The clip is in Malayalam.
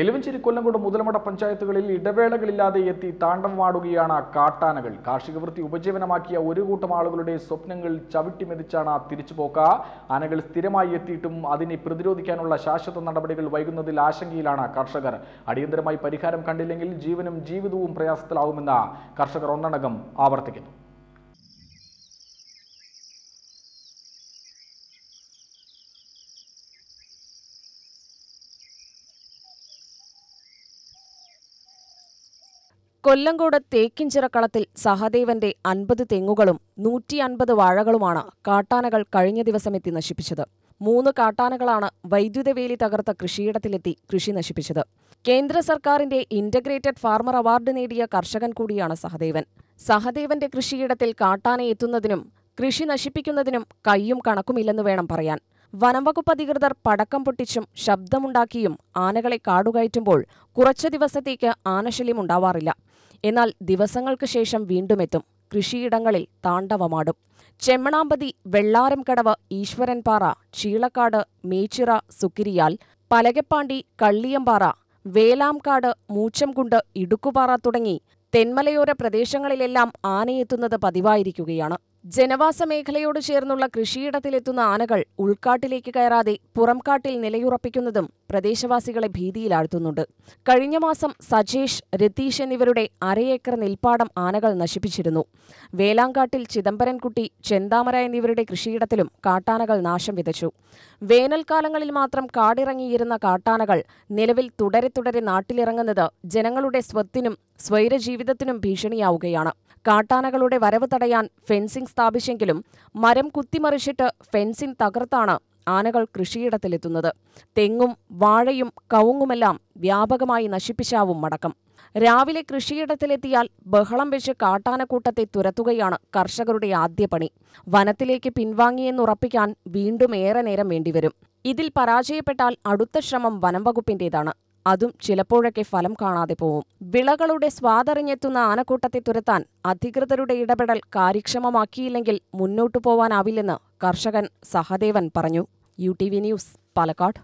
എലുവഞ്ചേരി കൊല്ലംകോട് മുതലമട പഞ്ചായത്തുകളിൽ ഇടവേളകളില്ലാതെ എത്തി വാടുകയാണ് കാട്ടാനകൾ കാർഷിക വൃത്തി ഉപജീവനമാക്കിയ ഒരു കൂട്ടം ആളുകളുടെ സ്വപ്നങ്ങൾ ചവിട്ടിമെതിച്ചാണ് തിരിച്ചുപോക്ക ആനകൾ സ്ഥിരമായി എത്തിയിട്ടും അതിനെ പ്രതിരോധിക്കാനുള്ള ശാശ്വത നടപടികൾ വൈകുന്നതിൽ ആശങ്കയിലാണ് കർഷകർ അടിയന്തരമായി പരിഹാരം കണ്ടില്ലെങ്കിൽ ജീവനും ജീവിതവും പ്രയാസത്തിലാവുമെന്ന് കർഷകർ ഒന്നടങ്കം ആവർത്തിക്കുന്നു കൊല്ലങ്കോട് തേക്കിഞ്ചിറക്കളത്തിൽ സഹദേവന്റെ അൻപത് തെങ്ങുകളും നൂറ്റി അൻപത് വാഴകളുമാണ് കാട്ടാനകൾ കഴിഞ്ഞ ദിവസമെത്തി നശിപ്പിച്ചത് മൂന്ന് കാട്ടാനകളാണ് വൈദ്യുതവേലി തകർത്ത കൃഷിയിടത്തിലെത്തി കൃഷി നശിപ്പിച്ചത് കേന്ദ്ര സർക്കാരിന്റെ ഇന്റഗ്രേറ്റഡ് ഫാർമർ അവാർഡ് നേടിയ കർഷകൻ കൂടിയാണ് സഹദേവൻ സഹദേവന്റെ കൃഷിയിടത്തിൽ കാട്ടാന എത്തുന്നതിനും കൃഷി നശിപ്പിക്കുന്നതിനും കയ്യും കണക്കുമില്ലെന്ന് വേണം പറയാൻ വനംവകുപ്പ് അധികൃതർ പടക്കം പൊട്ടിച്ചും ശബ്ദമുണ്ടാക്കിയും ആനകളെ കാടുകയറ്റുമ്പോൾ കുറച്ചു ദിവസത്തേക്ക് ആനശല്യം ഉണ്ടാവാറില്ല എന്നാൽ ദിവസങ്ങൾക്ക് ശേഷം വീണ്ടും എത്തും കൃഷിയിടങ്ങളിൽ താണ്ഡവമാടും ചെമ്മണാമ്പതി വെള്ളാരംകടവ് ഈശ്വരൻപാറ ചീളക്കാട് മേച്ചിറ സുക്കിരിയാൽ പലകപ്പാണ്ടി കള്ളിയമ്പാറ വേലാംകാട് മൂച്ചംകുണ്ട് ഇടുക്കുപാറ തുടങ്ങി തെന്മലയോര പ്രദേശങ്ങളിലെല്ലാം ആനയെത്തുന്നത് പതിവായിരിക്കുകയാണ് ജനവാസ മേഖലയോട് ചേർന്നുള്ള കൃഷിയിടത്തിലെത്തുന്ന ആനകൾ ഉൾക്കാട്ടിലേക്ക് കയറാതെ പുറംകാട്ടിൽ നിലയുറപ്പിക്കുന്നതും പ്രദേശവാസികളെ ഭീതിയിലാഴ്ത്തുന്നുണ്ട് കഴിഞ്ഞ മാസം സജേഷ് രതീഷ് എന്നിവരുടെ അരയേക്കർ നെൽപ്പാടം ആനകൾ നശിപ്പിച്ചിരുന്നു വേലാങ്കാട്ടിൽ ചിദംബരൻകുട്ടി ചെന്താമര എന്നിവരുടെ കൃഷിയിടത്തിലും കാട്ടാനകൾ നാശം വിതച്ചു വേനൽക്കാലങ്ങളിൽ മാത്രം കാടിറങ്ങിയിരുന്ന കാട്ടാനകൾ നിലവിൽ തുടരെ തുടരെ നാട്ടിലിറങ്ങുന്നത് ജനങ്ങളുടെ സ്വത്തിനും സ്വൈരജീവിതത്തിനും ഭീഷണിയാവുകയാണ് കാട്ടാനകളുടെ വരവ് തടയാൻ ഫെൻസിംഗ് സ്ഥാപിച്ചെങ്കിലും മരം കുത്തിമറിച്ചിട്ട് ഫെൻസിംഗ് തകർത്താണ് ആനകൾ കൃഷിയിടത്തിലെത്തുന്നത് തെങ്ങും വാഴയും കവുങ്ങുമെല്ലാം വ്യാപകമായി നശിപ്പിച്ചാവും മടക്കം രാവിലെ കൃഷിയിടത്തിലെത്തിയാൽ ബഹളം വെച്ച് കാട്ടാനക്കൂട്ടത്തെ തുരത്തുകയാണ് കർഷകരുടെ ആദ്യ പണി വനത്തിലേക്ക് പിൻവാങ്ങിയെന്നുറപ്പിക്കാൻ വീണ്ടും ഏറെ നേരം വേണ്ടിവരും ഇതിൽ പരാജയപ്പെട്ടാൽ അടുത്ത ശ്രമം വനം വകുപ്പിന്റേതാണ് അതും ചിലപ്പോഴൊക്കെ ഫലം കാണാതെ പോവും വിളകളുടെ സ്വാതറിഞ്ഞെത്തുന്ന ആനക്കൂട്ടത്തെ തുരത്താൻ അധികൃതരുടെ ഇടപെടൽ കാര്യക്ഷമമാക്കിയില്ലെങ്കിൽ മുന്നോട്ടു പോവാനാവില്ലെന്ന് കർഷകൻ സഹദേവൻ പറഞ്ഞു U T V news Palakkad